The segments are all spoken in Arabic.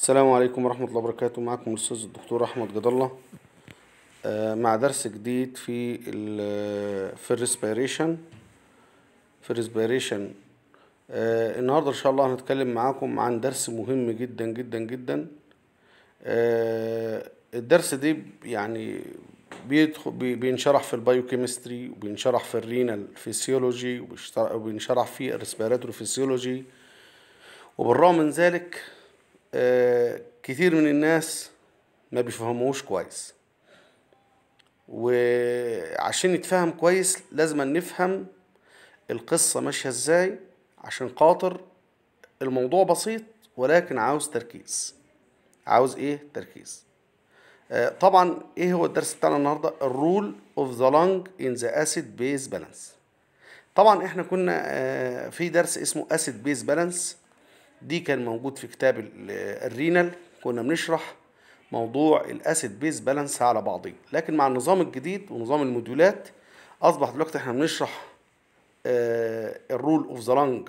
السلام عليكم ورحمة الله وبركاته معكم الأستاذ الدكتور أحمد جد الله آه، مع درس جديد في ال آه، في الريسبيريشن في الريسبيريشن آه، النهاردة إن شاء الله هنتكلم معاكم عن درس مهم جدا جدا جدا الدرس ده يعني بيدخل بينشرح في البايوكيمستري وبينشرح في الرينال فيسيولوجي وبينشرح في الريسبيراتور فيسيولوجي وبالرغم من ذلك كتير من الناس ما بيفهموش كويس وعشان نتفهم كويس لازم نفهم القصة ماشية ازاي عشان خاطر الموضوع بسيط ولكن عاوز تركيز عاوز ايه تركيز آه، طبعا ايه هو الدرس بتاعنا النهارده الرول اوف ذا لانج ان ذا اسيد بيز بالانس طبعا احنا كنا آه، في درس اسمه اسيد بيز بالانس دي كان موجود في كتاب الرينال كنا بنشرح موضوع الاسيد بيز بالانس على بعضيه لكن مع النظام الجديد ونظام الموديولات اصبح دلوقتي احنا بنشرح الرول اوف ذا لانج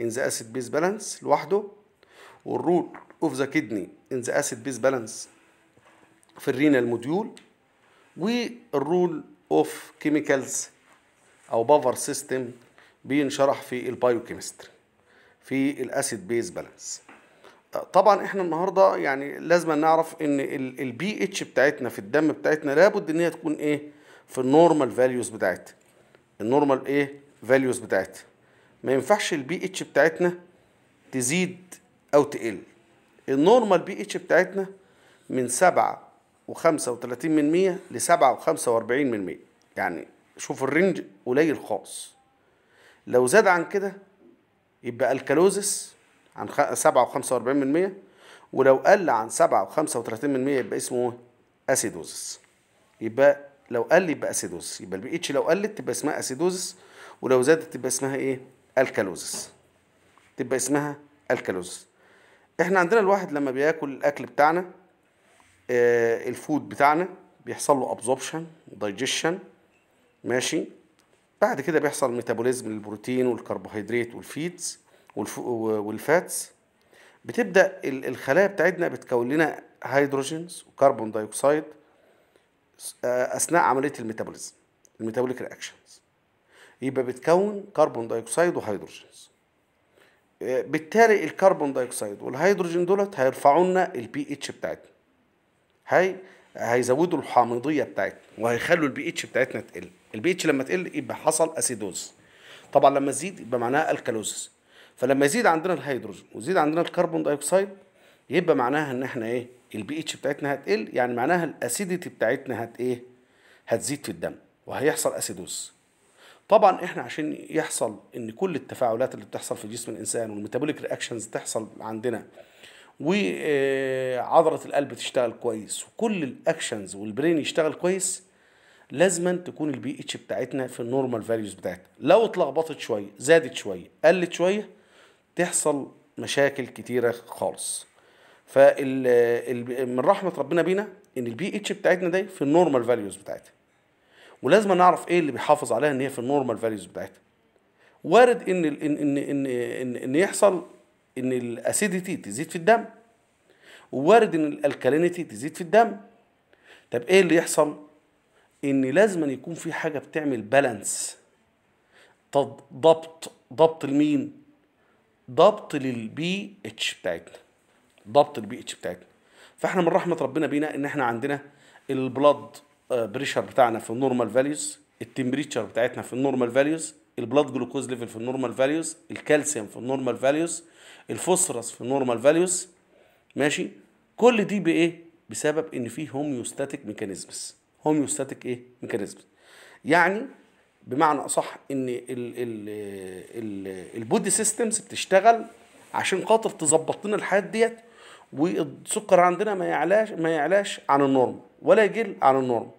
ان ذا اسيد بيز بالانس لوحده والرول اوف ذا كدني ان ذا اسيد بيز بالانس في الرينال موديول والرول اوف كيميكالز او بافر سيستم بينشرح في البايوكيمستري في الاسيد بيز بالانس طبعا احنا النهارده يعني لازم نعرف ان البي اتش بتاعتنا في الدم بتاعتنا لابد ان هي تكون ايه في النورمال فاليوز بتاعتها النورمال ايه فاليوز بتاعتها ما ينفعش البي اتش بتاعتنا تزيد او تقل النورمال بي اتش بتاعتنا من 7 و35 من 100 ل 7 و45 من 100 يعني شوف الرينج قليل خالص لو زاد عن كده يبقى الكالوزس عن 7.45% ولو قل عن 7.35% يبقى اسمه أسيدوزس يبقى لو قل يبقى أسيدوزس يبقى البي اتش لو قلت تبقى اسمها أسيدوزس ولو زادت تبقى اسمها إيه؟ الكالوزس تبقى اسمها الكالوزس احنا عندنا الواحد لما بياكل الأكل بتاعنا آه الفود بتاعنا بيحصل له ابزوربشن دايجيشن ماشي بعد كده بيحصل ميتابوليزم للبروتين والكربوهيدرات والفيتس والفاتس بتبدا الخلايا بتاعتنا بتكون لنا هيدروجينز وكربون دايوكسيد اثناء عمليه الميتابوليزم الميتابوليك رياكشنز يبقى بتكون كربون دايوكسيد وهيدروجينز بالتالي الكربون دايوكسيد والهيدروجين دولت هيرفعوا لنا البي اتش بتاعتنا هاي هيزودوا الحامضيه بتاعتنا وهيخلوا البي اتش بتاعتنا تقل البي اتش لما تقل يبقى حصل اسيدوز طبعا لما تزيد يبقى معناها الكالوزس فلما يزيد عندنا الهيدروجين ويزيد عندنا الكربون دايوكسيد يبقى معناها ان احنا ايه البي اتش بتاعتنا هتقل يعني معناها الاسيديتي بتاعتنا هت ايه هتزيد في الدم وهيحصل اسيدوز طبعا احنا عشان يحصل ان كل التفاعلات اللي بتحصل في جسم الانسان والميتابوليك رياكشنز تحصل عندنا وعضلة القلب تشتغل كويس وكل الأكشنز والبرين يشتغل كويس لازما تكون البي اتش بتاعتنا في النورمال فاليوز بتاعتنا لو اتلخبطت شوية زادت شوية قلت شوية تحصل مشاكل كتيرة خالص فال من رحمة ربنا بينا ان البي اتش بتاعتنا دي في النورمال فاليوز بتاعتها ولازم نعرف ايه اللي بيحافظ عليها ان هي في النورمال فاليوز بتاعتها وارد ان ان ان ان, إن, إن يحصل ان الاسيديتي تزيد في الدم ووارد ان الالكالينيتي تزيد في الدم طب ايه اللي يحصل ان لازم أن يكون في حاجه بتعمل بالانس ضبط ضبط لمين ضبط للبي اتش بتاعتنا ضبط البي اتش بتاعتنا فاحنا من رحمه ربنا بينا ان احنا عندنا البلاد آه، بريشر بتاعنا في النورمال فاليوز التمبريتشر بتاعتنا في النورمال فاليوز البلاد جلوكوز ليفل في النورمال فاليوز الكالسيوم في النورمال فاليوز الفوسفورس في النورمال فاليوز ماشي كل دي بايه بسبب ان في هوميوستاتيك ميكانيزمز هوميوستاتيك ايه ميكانيزمز يعني بمعنى اصح ان البودي سيستمز بتشتغل عشان خاطر تظبط لنا الحاجات ديت والسكر عندنا ما يعلاش ما يعلاش عن النورمال ولا يقل عن النورمال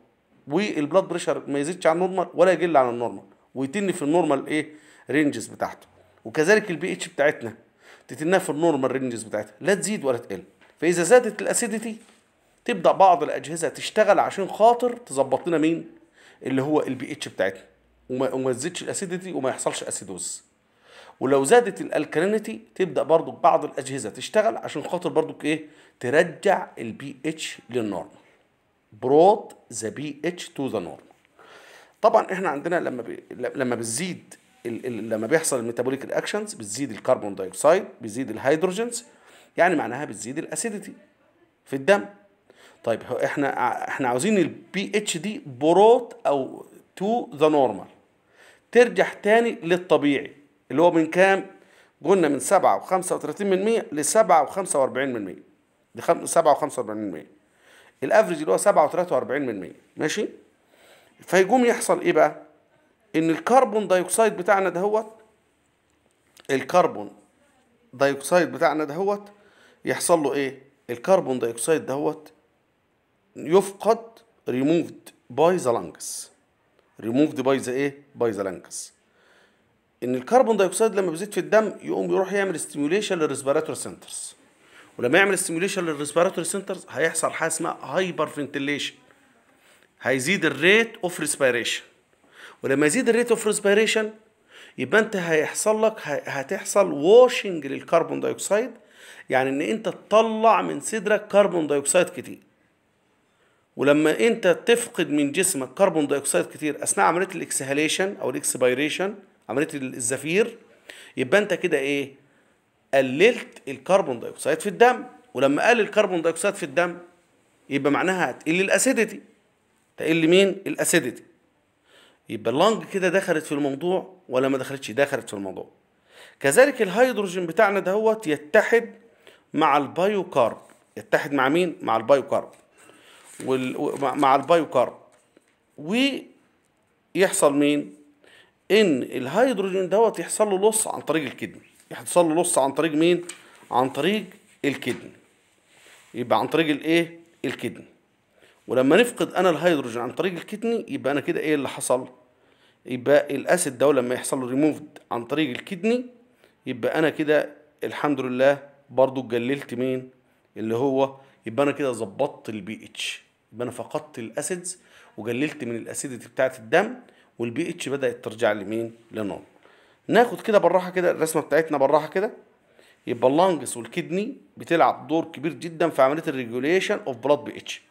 والبلاد بريشر ما يزيدش عن النورمال ولا يقل عن النورمال ويتن في النورمال ايه رينجز بتاعته وكذلك البي اتش بتاعتنا تتنها في النورمال رينجز بتاعتها لا تزيد ولا تقل فاذا زادت الاسيديتي تبدا بعض الاجهزه تشتغل عشان خاطر تظبط لنا مين اللي هو البي اتش بتاعتنا وما, تزيدش الاسيديتي وما يحصلش اسيدوز ولو زادت الالكالينيتي تبدا برضو بعض الاجهزه تشتغل عشان خاطر برضو ايه ترجع البي اتش للنورمال ذا بي اتش تو ذا نورمال طبعا احنا عندنا لما لما بتزيد لما بيحصل الميتابوليك رياكشنز بتزيد الكربون دايوكسيد بيزيد الهيدروجينز يعني معناها بتزيد الاسيديتي في الدم طيب احنا احنا عاوزين البي اتش دي بروت او تو ذا نورمال ترجع تاني للطبيعي اللي هو من كام قلنا من 7 و35% ل 7 و45% ل 7 و45% الافرج اللي هو 7 و43% ماشي فيقوم يحصل ايه بقى ان الكربون دايوكسيد بتاعنا دهوت الكربون دايوكسيد بتاعنا دهوت يحصل له ايه الكربون دايوكسيد دهوت يفقد ريموفد باي ذا لانجس ريموفد باي ذا ايه باي ذا لانجس ان الكربون دايوكسيد لما بيزيد في الدم يقوم يروح يعمل ستيميوليشن للريسبيراتوري سنترز ولما يعمل ستيميوليشن للريسبيراتوري سنترز هيحصل حاجه اسمها هايبر فنتليشن هيزيد الريت اوف ريسبيريشن ولما يزيد الريت اوف ريسبيريشن يبقى انت هيحصل لك هتحصل واشنج للكربون دايوكسيد يعني ان انت تطلع من صدرك كربون دايوكسيد كتير ولما انت تفقد من جسمك كربون دايوكسيد كتير اثناء عمليه الاكسهاليشن او الاكسبيريشن عمليه الزفير يبقى انت كده ايه قللت الكربون دايوكسيد في الدم ولما قلل الكربون دايوكسيد في الدم يبقى معناها هتقل الاسيديتي تقل مين الاسيديتي يبقى اللنج كده دخلت في الموضوع ولا ما دخلتش دخلت في الموضوع كذلك الهيدروجين بتاعنا دهوت يتحد مع البايو كارب يتحد مع مين مع البايو كارب وال... مع البايو كارب ويحصل مين ان الهيدروجين دوت يحصل له لص عن طريق الكدني يحصل له لص عن طريق مين عن طريق الكدني يبقى عن طريق الايه الكدني ولما نفقد انا الهيدروجين عن طريق الكتني يبقى انا كده ايه اللي حصل يبقى الاسيد ده لما يحصل له ريموفد عن طريق الكتني يبقى انا كده الحمد لله برضو جللت مين اللي هو يبقى انا كده ظبطت البي اتش يبقى انا فقدت الاسيدز وجللت من الاسيدتي بتاعه الدم والبي اتش بدات ترجع لمين لنورمال ناخد كده بالراحه كده الرسمه بتاعتنا بالراحه كده يبقى اللانجس والكدني بتلعب دور كبير جدا في عمليه الريجوليشن اوف بلاد بي اتش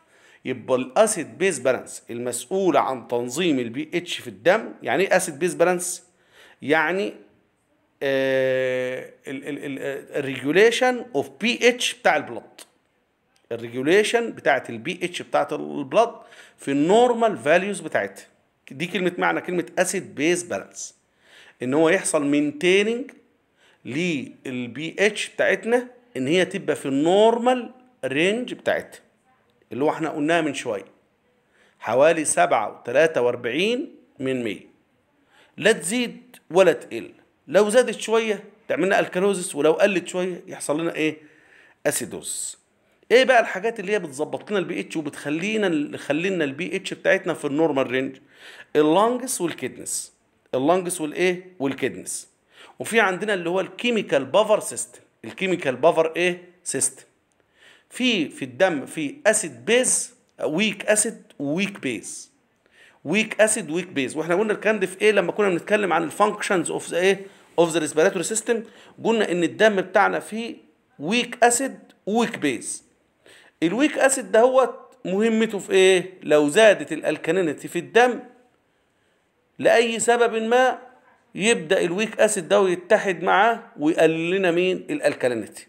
يبقى الاسيد بيز بالانس المسؤوله عن تنظيم البي اتش في الدم يعني ايه اسيد بيز بالانس يعني الريجوليشن اوف بي اتش بتاع البلط الريجوليشن بتاعت البي اتش بتاعت البلط في النورمال فاليوز بتاعتها دي كلمه معنى كلمه اسيد بيز بالانس ان هو يحصل مينتيننج للبي اتش بتاعتنا ان هي تبقى في النورمال رينج بتاعتها اللي هو احنا قلناها من شوية حوالي سبعة وثلاثة واربعين من مية لا تزيد ولا تقل لو زادت شوية تعمل لنا الكالوزس ولو قلت شوية يحصل لنا ايه اسيدوز ايه بقى الحاجات اللي هي بتظبط لنا البي اتش وبتخلينا خلينا البي اتش بتاعتنا في النورمال رينج اللانجس والكدنس اللانجس والايه والكدنس وفي عندنا اللي هو الكيميكال بافر سيستم الكيميكال بافر ايه سيستم في في الدم في اسيد بيز ويك اسيد ويك بيز ويك اسيد ويك بيز واحنا قلنا الكلام ده في ايه لما كنا بنتكلم عن الفانكشنز اوف ايه اوف ذا ريسبيراتوري سيستم قلنا ان الدم بتاعنا فيه ويك اسيد ويك بيز الويك اسيد دهوت مهمته في ايه لو زادت الالكالينيتي في الدم لاي سبب ما يبدا الويك اسيد ده يتحد معاه ويقلل لنا مين الالكالينيتي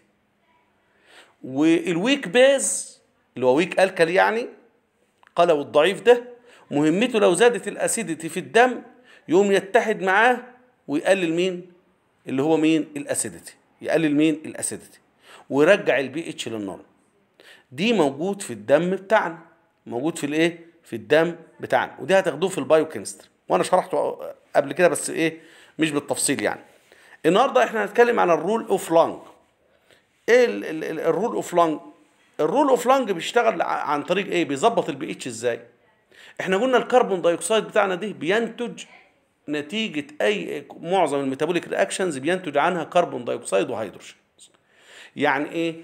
والويك باز اللي هو ويك الكل يعني قلو الضعيف ده مهمته لو زادت الاسيديتي في الدم يقوم يتحد معاه ويقلل مين اللي هو مين الاسيديتي يقلل مين الاسيديتي ويرجع البي اتش للنور دي موجود في الدم بتاعنا موجود في الايه في الدم بتاعنا ودي هتاخدوه في البايوكيمستري وانا شرحته قبل كده بس ايه مش بالتفصيل يعني النهارده احنا هنتكلم عن الرول اوف لانج ايه الرول اوف لانج الرول اوف لانج بيشتغل عن طريق ايه بيظبط البي اتش ازاي احنا قلنا الكربون دايوكسيد بتاعنا ده بينتج نتيجه اي معظم الميتابوليك رياكشنز بينتج عنها كربون دايوكسيد وهيدروجين يعني ايه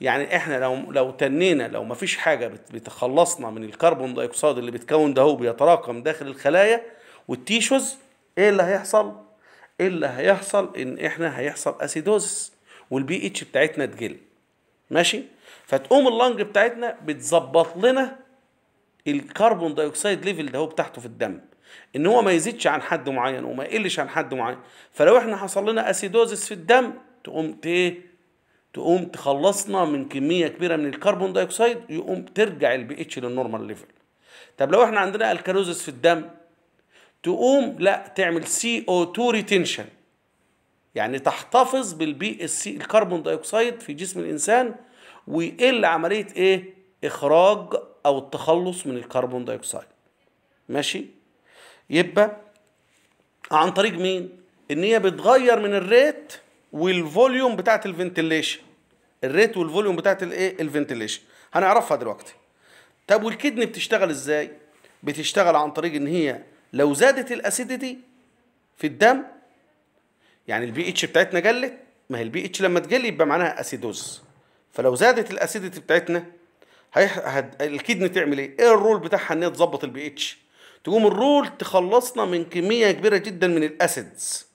يعني احنا لو لو تنينا لو ما فيش حاجه بتخلصنا من الكربون دايوكسيد اللي بيتكون ده هو بيتراكم داخل الخلايا والتيشوز ايه اللي هيحصل ايه اللي هيحصل ان احنا هيحصل اسيدوزس والبي اتش بتاعتنا تقل ماشي فتقوم اللنج بتاعتنا بتظبط لنا الكربون دايوكسيد ليفل ده هو بتاعته في الدم ان هو ما يزيدش عن حد معين وما يقلش عن حد معين فلو احنا حصل لنا اسيدوزس في الدم تقوم ايه تقوم تخلصنا من كميه كبيره من الكربون دايوكسيد يقوم ترجع البي اتش للنورمال ليفل طب لو احنا عندنا الكالوزس في الدم تقوم لا تعمل سي او 2 ريتنشن يعني تحتفظ بالبي اس سي الكربون دايوكسيد في جسم الانسان ويقل عمليه ايه اخراج او التخلص من الكربون دايوكسيد ماشي يبقى عن طريق مين ان هي بتغير من الريت والفوليوم بتاعت الفنتليشن الريت والفوليوم بتاعت الايه الفنتليشن هنعرفها دلوقتي طب والكدني بتشتغل ازاي بتشتغل عن طريق ان هي لو زادت الاسيديتي في الدم يعني البي اتش بتاعتنا قلت ما هي البي اتش لما تقل يبقى معناها اسيدوز فلو زادت الاسيدتي بتاعتنا الكدن تعمل ايه؟ ايه الرول بتاعها ان هي تظبط البي اتش؟ تقوم الرول تخلصنا من كميه كبيره جدا من الاسيدز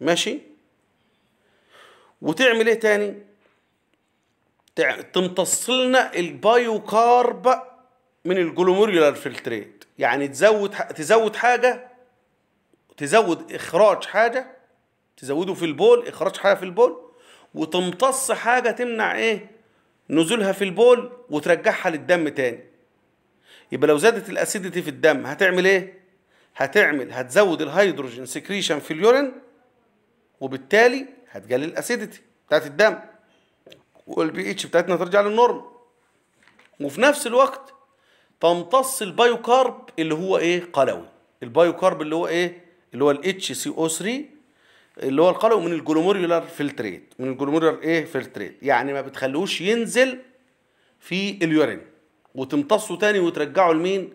ماشي؟ وتعمل ايه تاني؟ تمتص لنا البايو كارب من الجلوميرولار فلتريت يعني تزود تزود حاجه تزود اخراج حاجه تزوده في البول اخراج حاجه في البول وتمتص حاجه تمنع ايه نزولها في البول وترجعها للدم تاني يبقى لو زادت الاسيديتي في الدم هتعمل ايه هتعمل هتزود الهيدروجين سكريشن في اليورين وبالتالي هتقلل الاسيديتي بتاعت الدم والبي اتش بتاعتنا ترجع للنورم وفي نفس الوقت تمتص البايوكارب اللي هو ايه قلوي البايوكارب اللي هو ايه اللي هو الاتش سي او 3 اللي هو القلق من الجلوموريولار فلتريت من الجلوموريولار ايه فلتريت يعني ما بتخلوش ينزل في اليورين وتمتصه تاني وترجعه لمين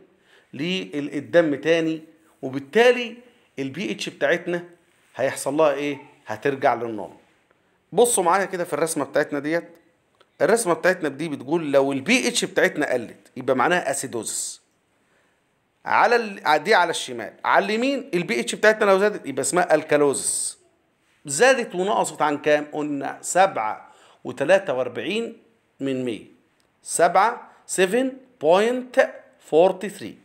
للدم تاني وبالتالي البي اتش بتاعتنا هيحصل لها ايه هترجع للنوم بصوا معايا كده في الرسمه بتاعتنا ديت الرسمه بتاعتنا دي بتقول لو البي اتش بتاعتنا قلت يبقى معناها اسيدوزس على دي على الشمال على اليمين البي اتش بتاعتنا لو زادت يبقى اسمها الكالوزس زادت ونقصت عن كام قلنا سبعة وتلاتة واربعين من مية سبعة سيفن بوينت فورتي ثري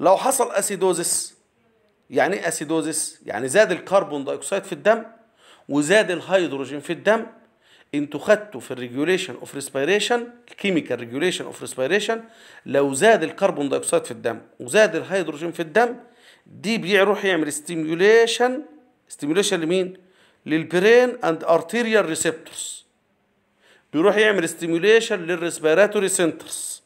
لو حصل اسيدوزس يعني ايه اسيدوزس يعني زاد الكربون دايوكسيد في الدم وزاد الهيدروجين في الدم انتوا خدتوا في الريجوليشن اوف ريسبيريشن الكيميكال ريجوليشن اوف ريسبيريشن لو زاد الكربون دايوكسيد في الدم وزاد الهيدروجين في الدم دي بيروح يعمل ستيميوليشن ستيميوليشن لمين؟ للبرين اند ارتيريال ريسبتورز بيروح يعمل ستيميوليشن للريسبيراتوري سنترز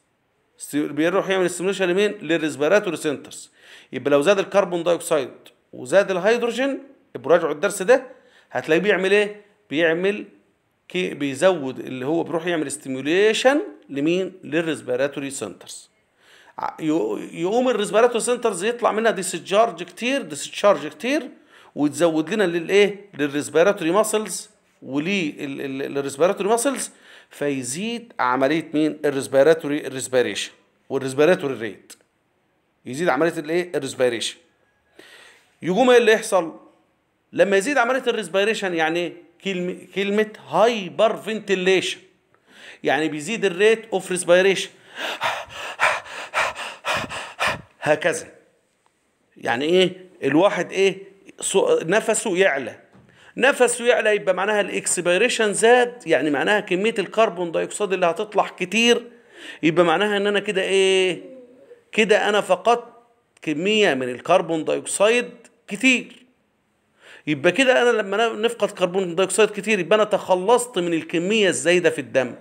بيروح يعمل ستيميوليشن لمين؟ للريسبيراتوري سنترز يبقى لو زاد الكربون دايوكسيد وزاد الهيدروجين ابقوا راجعوا الدرس ده هتلاقيه بيعمل ايه؟ بيعمل كي بيزود اللي هو بيروح يعمل ستيموليشن لمين للريسبيراتوري سنترز يقوم الريسبيراتوري سنترز يطلع منها ديسشارج كتير ديسشارج كتير وتزود لنا للايه للريسبيراتوري ماسلز وللريسبيراتوري ماسلز فيزيد عمليه مين الريسبيراتوري الريسبيريشن والريسبيراتوري ريت يزيد عمليه الايه الريسبيريشن يقوم ايه اللي يحصل لما يزيد عمليه الريسبيريشن يعني ايه كلمة كلمة هايبر فنتليشن يعني بيزيد الريت اوف ريسبيريشن هكذا يعني ايه الواحد ايه نفسه يعلى نفسه يعلى يبقى معناها الاكسبيريشن زاد يعني معناها كميه الكربون دايوكسيد اللي هتطلع كتير يبقى معناها ان انا كده ايه كده انا فقدت كميه من الكربون دايوكسيد كتير يبقى كده انا لما نفقد كربون دايوكسيد كتير يبقى انا تخلصت من الكميه الزايده في الدم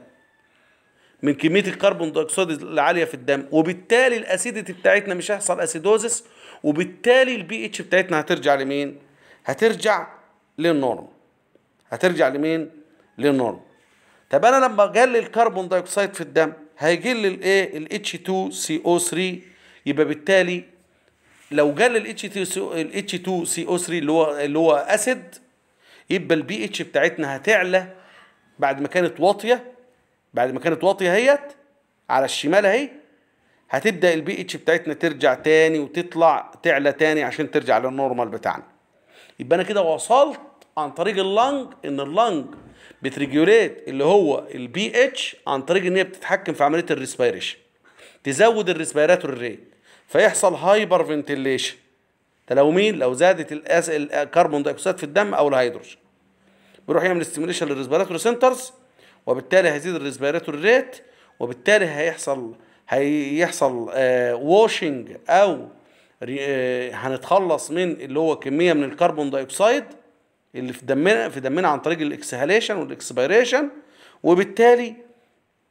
من كميه الكربون دايوكسيد العاليه في الدم وبالتالي الاسيدتي بتاعتنا مش هيحصل اسيدوزس وبالتالي البي اتش بتاعتنا هترجع لمين هترجع للنورم هترجع لمين للنورم طب انا لما اقلل الكربون دايوكسيد في الدم هيقل الايه الاتش 2 سي او يبقى بالتالي لو جال الاتش 2 سي او 3 اللي هو اللي هو اسيد يبقى البي اتش بتاعتنا هتعلى بعد ما كانت واطيه بعد ما كانت واطيه اهيت على الشمال اهي هتبدا البي اتش بتاعتنا ترجع تاني وتطلع تعلى تاني عشان ترجع للنورمال بتاعنا يبقى انا كده وصلت عن طريق اللنج ان اللنج بتريجوليت اللي هو البي اتش عن طريق ان هي بتتحكم في عمليه الريسبيريشن تزود الريسبيراتور ريت فيحصل هايبر فنتيليشن ده لو مين لو زادت الكربون دايوكسيد في الدم او الهيدروجين بيروح يعمل ستيميليشن للريسبيراتوري سنترز وبالتالي هيزيد الريسبيراتوري ريت وبالتالي هيحصل هيحصل آه واشنج او آه هنتخلص من اللي هو كميه من الكربون دايوكسيد اللي في دمنا في دمنا عن طريق الاكسهاليشن والاكسبيريشن وبالتالي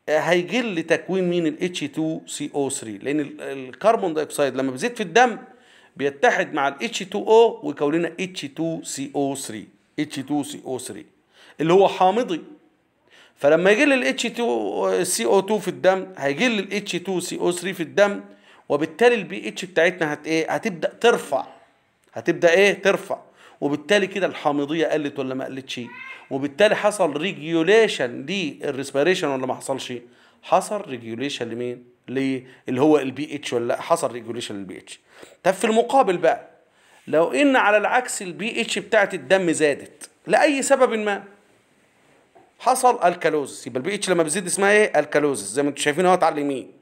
هيجل تكوين مين ال H2CO3 لان الكربون دايوكسيد لما بيزيد في الدم بيتحد مع ال H2O ويكون لنا H2CO3 H2CO3 اللي هو حامضي فلما يجل ال H2CO2 في الدم هيجل ال H2CO3 في الدم وبالتالي البي اتش بتاعتنا هت ايه هتبدا ترفع هتبدا ايه ترفع وبالتالي كده الحامضيه قلت ولا ما قلتش وبالتالي حصل ريجيوليشن للريسبيريشن ولا ما حصلش حصل ريجيوليشن لمين ليه اللي هو البي اتش ولا حصل ريجوليشن للبي اتش طب في المقابل بقى لو ان على العكس البي اتش بتاعت الدم زادت لاي سبب ما حصل الكالوزس يبقى البي اتش لما بيزيد اسمها ايه الكالوزس زي ما انتم شايفين اهو على اليمين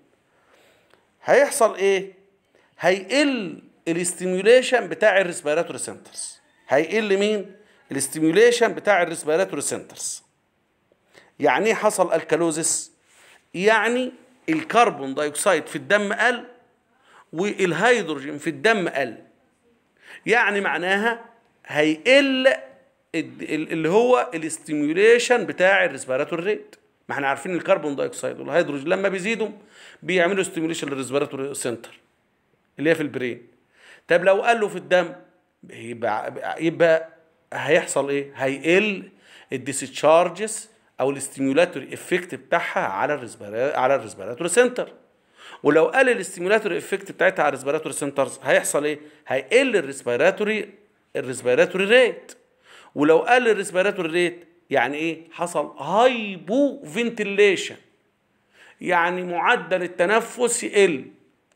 هيحصل ايه هيقل الاستيميوليشن بتاع الريسبيراتوري سنترز هيقل مين الاستيميوليشن بتاع الريسبيراتوري سنترز يعني ايه حصل الكالوزس يعني الكربون دايوكسيد في الدم قل والهيدروجين في الدم قل يعني معناها هيقل اللي هو الاستيميوليشن بتاع الريسبيراتوري ريت ما احنا عارفين الكربون دايوكسيد والهيدروجين لما بيزيدوا بيعملوا استيميوليشن للريسبيراتوري سنتر اللي هي في البرين طب لو قلوا في الدم يبقى يبقى هيحصل ايه؟ هيقل الديسشارجز او الاستيمولاتوري افكت بتاعها على على الريسبيراتوري سنتر ولو قل الاستيمولاتوري افكت بتاعتها على الريسبيراتوري سنترز هيحصل ايه؟ هيقل الريسبيراتوري الريسبيراتوري ريت ولو قل الريسبيراتوري ريت يعني ايه؟ حصل هايبو فنتليشن يعني معدل التنفس يقل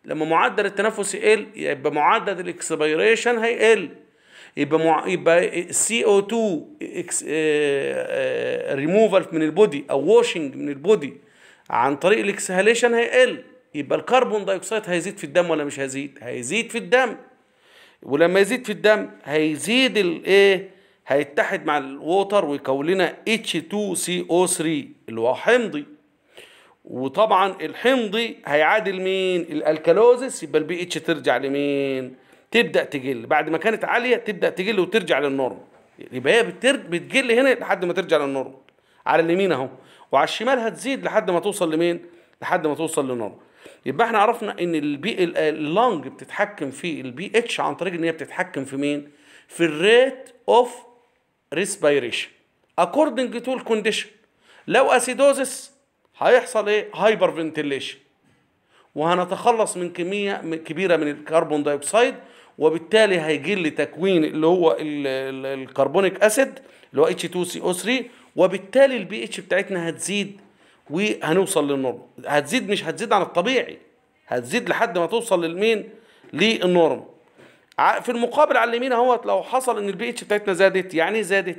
لما معدل التنفس يقل يبقى معدل الاكسبيريشن هيقل يبقى مع... يبقى سي او 2 ريموفال من البودي او واشنج من البودي عن طريق الاكسهاليشن هيقل يبقى الكربون دايوكسيد هيزيد في الدم ولا مش هيزيد هيزيد في الدم ولما يزيد في الدم هيزيد الايه هيتحد مع الووتر ويكون لنا H2CO3 اللي هو حمضي وطبعا الحمضي هيعادل مين الالكالوزس يبقى البي اتش ترجع لمين تبدا تجل بعد ما كانت عاليه تبدا تجل وترجع للنورم يبقى هي بتجل هنا لحد ما ترجع للنورم على اليمين اهو وعلى الشمال هتزيد لحد ما توصل لمين لحد ما توصل للنورم يبقى احنا عرفنا ان البي اللنج بتتحكم في البي اتش عن طريق ان هي بتتحكم في مين في الريت اوف ريسبيريشن اكوردنج تو الكونديشن لو اسيدوزس هيحصل ايه هايبر فنتيليشن وهنتخلص من كميه كبيره من الكربون دايوكسيد وبالتالي هيجل تكوين اللي هو الكربونيك اسيد اللي هو H2CO3 وبالتالي البي اتش بتاعتنا هتزيد وهنوصل للنورم هتزيد مش هتزيد عن الطبيعي هتزيد لحد ما توصل للمين للنورم في المقابل على اليمين اهوت لو حصل ان البي اتش بتاعتنا زادت يعني إيه زادت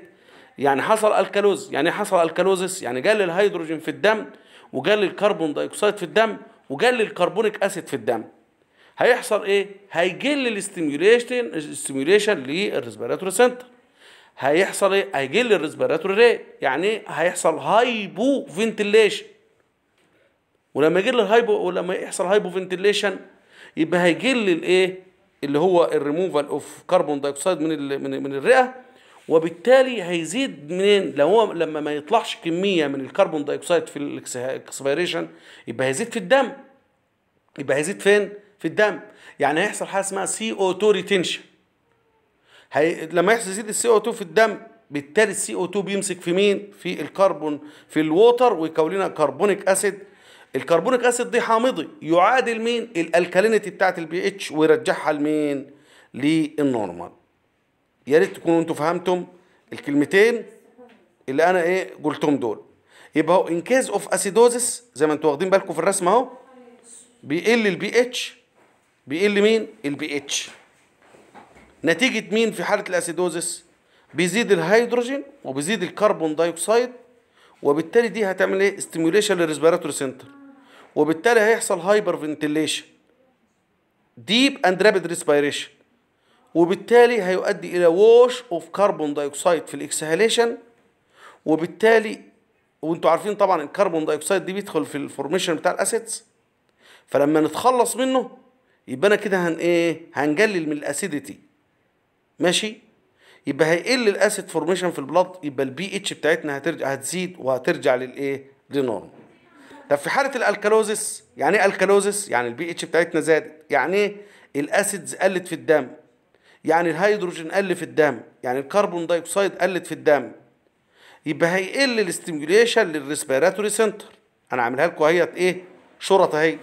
يعني حصل الكالوز يعني إيه حصل الكالوزس يعني جال الهيدروجين في الدم وجلل الكربون دايوكسيد في الدم وجلل الكربونيك اسيد في الدم هيحصل ايه هيجل الاستيميوليشن الاستيميوليشن للريسبيراتوري سنتر هيحصل ايه هيجل الريسبيراتوري ري يعني هيحصل هايبو فنتليشن ولما يجل الهايبو ولما يحصل هايبو فنتليشن يبقى هيجل الايه اللي هو الريموفال اوف كربون دايوكسيد من من, من الرئه وبالتالي هيزيد منين لو هو لما ما يطلعش كميه من الكربون دايوكسيد في الاكسبيريشن يبقى هيزيد في الدم يبقى هيزيد فين في الدم يعني هيحصل حاجه اسمها سي او 2 ريتنشن هي... لما يحصل يزيد السي او 2 في الدم بالتالي السي او 2 بيمسك في مين في الكربون في الووتر ويكون لنا كربونيك اسيد الكربونيك اسيد دي حامضي يعادل مين الالكالينيتي بتاعت البي اتش ويرجعها لمين للنورمال يا ريت تكونوا انتوا فهمتم الكلمتين اللي انا ايه قلتهم دول يبقى هو ان كيس اوف اسيدوزس زي ما انتوا واخدين بالكم في الرسمه اهو بيقل البي اتش بيقل مين البي اتش نتيجه مين في حاله الاسيدوزس بيزيد الهيدروجين وبيزيد الكربون دايوكسيد وبالتالي دي هتعمل ايه ستيميوليشن للريسبيراتوري سنتر وبالتالي هيحصل هايبر فنتيليشن ديب اند رابيد ريسبيريشن وبالتالي هيؤدي الى ووش اوف كربون دايوكسيد في الاكسهاليشن وبالتالي وانتوا عارفين طبعا الكربون دايوكسيد دي بيدخل في الفورميشن بتاع الاسيدز فلما نتخلص منه يبقى انا كده هن ايه هنقلل من الاسيديتي ماشي يبقى هيقل الاسيد فورميشن في البلاد يبقى البي اتش بتاعتنا هترجع هتزيد وهترجع للايه لنورمال طب في حاله الالكالوزس يعني ايه الكالوزس يعني البي اتش بتاعتنا زادت يعني ايه الاسيدز قلت في الدم يعني الهيدروجين قل في الدم يعني الكربون دايوكسيد قلت في الدم يبقى هيقل الاستيميوليشن للريسبيراتوري سنتر انا عاملها لكم اهي ايه شرط اهي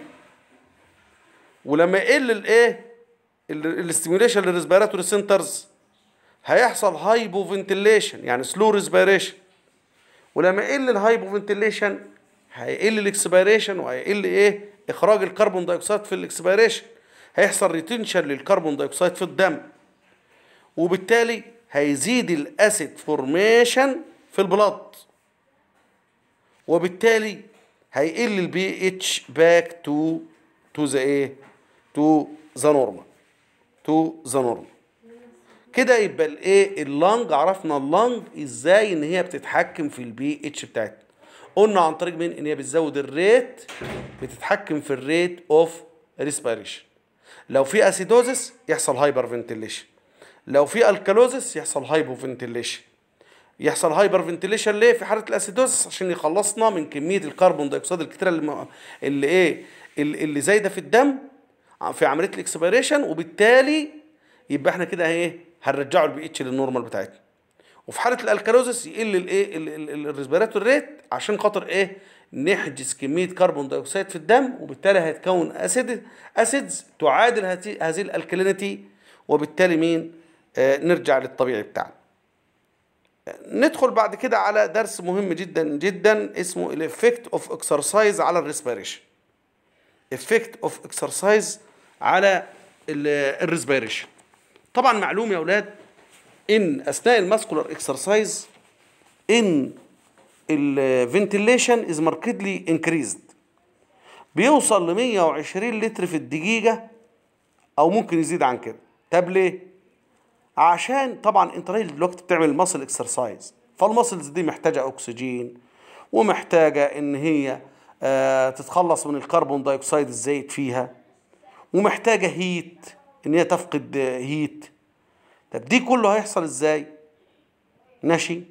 ولما يقل الايه الاستيميوليشن للريسبيراتوري سنترز هيحصل هايبو فنتيليشن يعني سلو ريسبيريشن ولما يقل الهايبو فنتيليشن هيقل الاكسبيريشن وهيقل ايه اخراج الكربون دايوكسيد في الاكسبيريشن هيحصل ريتنشن للكربون دايوكسيد في الدم وبالتالي هيزيد الاسيد فورميشن في البلاط وبالتالي هيقل البي اتش باك تو تو ذا ايه تو ذا نورمال تو ذا نورمال كده يبقى الايه اللنج عرفنا اللنج ازاي ان هي بتتحكم في البي اتش بتاعتنا قلنا عن طريق مين ان هي بتزود الريت بتتحكم في الريت اوف ريسبيريشن لو في اسيدوزس يحصل هايبر فنتيليشن لو في الكالوزس يحصل هايبو فنتليشن يحصل هايبر فنتليشن ليه في حاله الاسيدوزس عشان يخلصنا من كميه الكربون دايكسيد الكتيره اللي اللي ايه اللي زايده في الدم في عمليه الاكسبيريشن وبالتالي يبقى احنا كده ايه هنرجعه البي اتش للنورمال بتاعتنا وفي حاله الالكالوزس يقل الايه الريسبيراتور ريت عشان خاطر ايه نحجز كميه كربون دايوكسيد في الدم وبالتالي هيتكون اسيد اسيدز تعادل هذه الالكالينيتي وبالتالي مين آه، نرجع للطبيعي بتاعنا آه، ندخل بعد كده على درس مهم جدا جدا اسمه الافكت اوف اكسرسايز على الريسبيريشن افكت اوف اكسرسايز على الريسبيريشن طبعا معلوم يا اولاد ان اثناء الماسكولار اكسرسايز ان الفنتيليشن از ماركتلي انكريزد بيوصل ل 120 لتر في الدقيقه او ممكن يزيد عن كده طب ليه عشان طبعا انت راجل دلوقتي بتعمل ماسل اكسرسايز فالمسلز دي محتاجه اكسجين ومحتاجه ان هي آه، تتخلص من الكربون دايوكسيد الزايد فيها ومحتاجه هيت ان هي تفقد هيت طب دي كله هيحصل ازاي نشي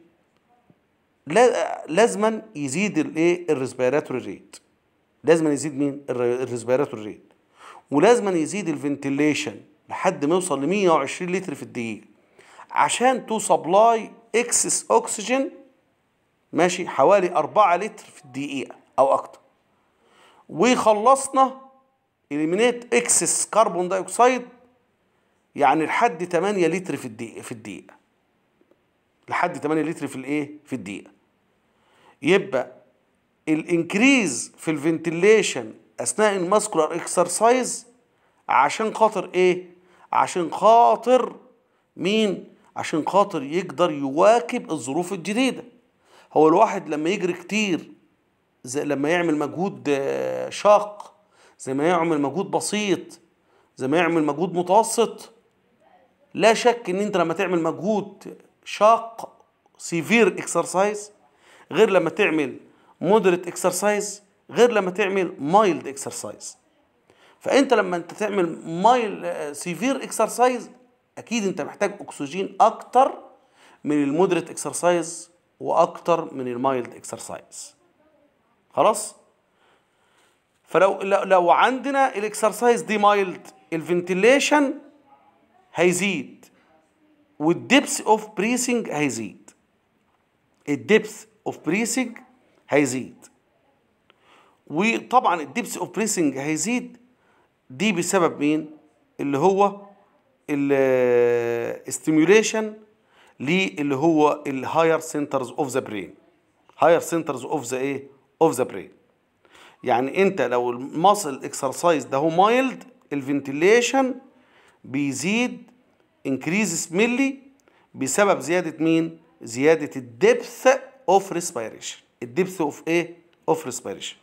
لازما يزيد الايه الريسبيراتوري ريت لازما يزيد مين الريسبيراتوري ريت ولازما يزيد الفنتيليشن لحد ما يوصل ل 120 لتر في الدقيقه عشان تو سبلاي اكسس اوكسجين ماشي حوالي 4 لتر في الدقيقه او اكتر وخلصنا اليمينيت اكسس كربون دايوكسيد اوكسيد يعني لحد 8 لتر في الدقيقه في الدقيقه لحد 8 لتر في الايه في الدقيقه يبقى الانكريز في الفنتليشن اثناء الماسكولار اكسرسايز عشان خاطر ايه عشان خاطر مين عشان خاطر يقدر يواكب الظروف الجديدة هو الواحد لما يجري كتير زي لما يعمل مجهود آه، شاق زي ما يعمل مجهود بسيط زي ما يعمل مجهود متوسط لا شك ان انت لما تعمل مجهود شاق سيفير اكسرسايز غير لما تعمل مودريت اكسرسايز غير لما تعمل مايلد اكسرسايز فانت لما انت تعمل مايل سيفير اكسرسايز اكيد انت محتاج اكسجين اكتر من المودريت اكسرسايز واكتر من المايلد اكسرسايز خلاص فلو لو عندنا الاكسرسايز دي مايلد الفنتيليشن هيزيد والدبس اوف بريسنج هيزيد الدبس اوف بريسنج هيزيد وطبعا الدبس اوف بريسنج هيزيد دي بسبب مين اللي هو الاستيميوليشن اللي هو الهاير سنترز اوف ذا برين هاير سنترز اوف ذا ايه اوف ذا برين يعني انت لو الماسل اكسرسايز ده هو مايلد الفنتيليشن بيزيد انكريز ملي بسبب زياده مين زياده الدبث اوف ريسبيريشن الدبث اوف ايه اوف ريسبيريشن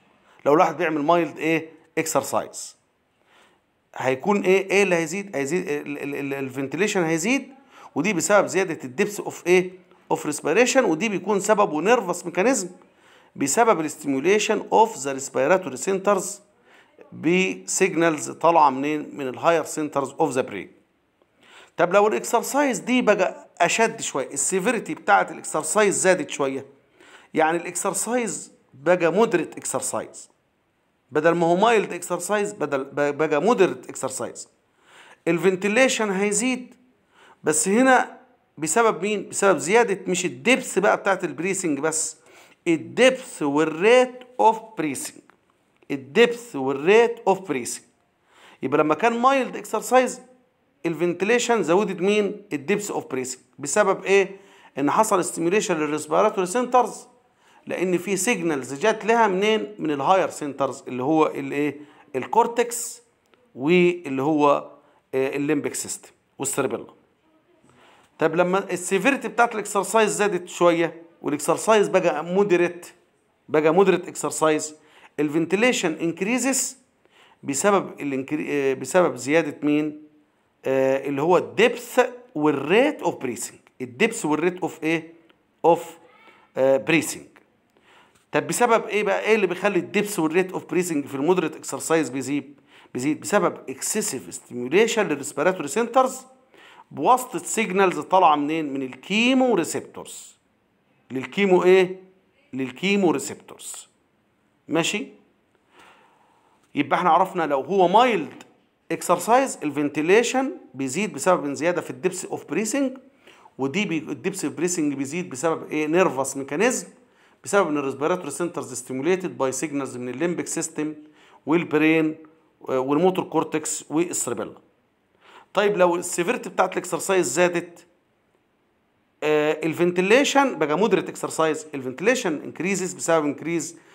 لو الواحد بيعمل مايلد ايه اكسرسايز هيكون ايه ايه اللي هيزيد هيزيد الفنتليشن هيزيد ودي بسبب زياده الدبس اوف ايه اوف ريسبيريشن ودي بيكون سببه نيرفس ميكانيزم بسبب الاستيميوليشن اوف ذا ريسبيراتوري سنترز بسيجنالز طالعه منين من الهاير سنترز اوف ذا برين طب لو الاكسرسايز دي بقى اشد شويه السيفيريتي بتاعه الاكسرسايز زادت شويه يعني الاكسرسايز بقى مودريت اكسرسايز بدل ما هو مايلد اكسرسايز بدل بقى مودريت اكسرسايز الفنتيليشن هيزيد بس هنا بسبب مين بسبب زياده مش الدبس بقى بتاعت البريسنج بس الدبس والريت اوف بريسنج الدبس والريت اوف بريسنج يبقى لما كان مايلد اكسرسايز الفنتيليشن زودت مين الدبس اوف بريسنج بسبب ايه ان حصل ستيميوليشن للريسبيراتوري سنترز لان في سيجنالز جات لها منين من الهاير سنترز اللي هو الايه الكورتكس واللي هو الليمبيك سيستم والسيربيلا طب لما السيفيرتي بتاعت الاكسرسايز زادت شويه والاكسرسايز بقى مودريت بقى مودريت اكسرسايز الفنتيليشن انكريزس بسبب آه، بسبب زياده مين آه اللي هو الدبث والريت اوف بريسنج الدبث والريت اوف ايه اوف آه بريسنج طب بسبب ايه بقى ايه اللي بيخلي الدبس والريت اوف بريسنج في المودريت اكسرسايز بيزيد بيزيد بسبب اكسسيف ستيميوليشن للريسبيراتوري سنترز بواسطه سيجنالز طالعه منين من الكيمو ريسبتورز للكيمو ايه للكيمو ريسبتورز ماشي يبقى احنا عرفنا لو هو مايلد اكسرسايز الفنتيليشن بيزيد بسبب زياده في الدبس اوف بريسنج ودي الدبس اوف بريسنج بيزيد بسبب ايه نيرفس ميكانيزم بسبب ان الريسبيراتوري سنترز ستيموليتد باي سيجنالز من الليمبك سيستم والبرين والموتور كورتكس والسربيلا طيب لو السيفيرتي بتاعت الاكسرسايز زادت آه، الفنتليشن بقى مودريت اكسرسايز الفنتليشن انكريزز بسبب انكريز